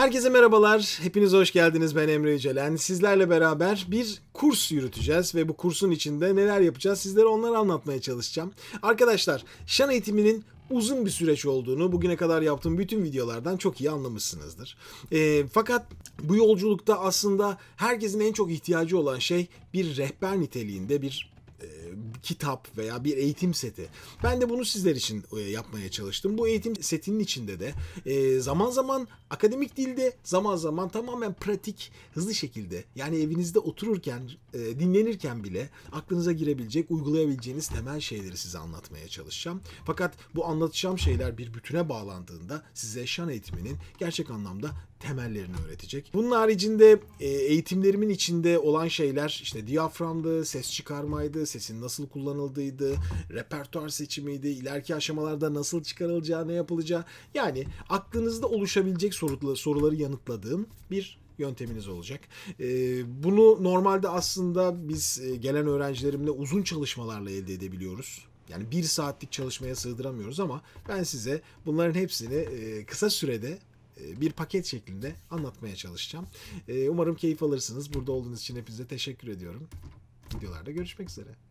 Herkese merhabalar. Hepiniz hoş geldiniz. Ben Emre Yücelen. Sizlerle beraber bir kurs yürüteceğiz ve bu kursun içinde neler yapacağız sizlere onları anlatmaya çalışacağım. Arkadaşlar, şan eğitiminin uzun bir süreç olduğunu bugüne kadar yaptığım bütün videolardan çok iyi anlamışsınızdır. E, fakat bu yolculukta aslında herkesin en çok ihtiyacı olan şey bir rehber niteliğinde bir e, kitap veya bir eğitim seti. Ben de bunu sizler için e, yapmaya çalıştım. Bu eğitim setinin içinde de e, zaman zaman akademik dilde, zaman zaman tamamen pratik, hızlı şekilde yani evinizde otururken, e, dinlenirken bile aklınıza girebilecek, uygulayabileceğiniz temel şeyleri size anlatmaya çalışacağım. Fakat bu anlatacağım şeyler bir bütüne bağlandığında size şan eğitiminin gerçek anlamda temellerini öğretecek. Bunun haricinde eğitimlerimin içinde olan şeyler işte diyaframdı, ses çıkarmaydı, sesin nasıl kullanıldığıydı, repertuar seçimiydi, ileriki aşamalarda nasıl çıkarılacağı, ne yapılacağı. Yani aklınızda oluşabilecek soruları, yanıtladığım bir yönteminiz olacak. Ee, bunu normalde aslında biz e, gelen öğrencilerimle uzun çalışmalarla elde edebiliyoruz. Yani bir saatlik çalışmaya sığdıramıyoruz ama ben size bunların hepsini e, kısa sürede e, bir paket şeklinde anlatmaya çalışacağım. Umarım keyif alırsınız. Burada olduğunuz için hepinize teşekkür ediyorum. Videolarda görüşmek üzere.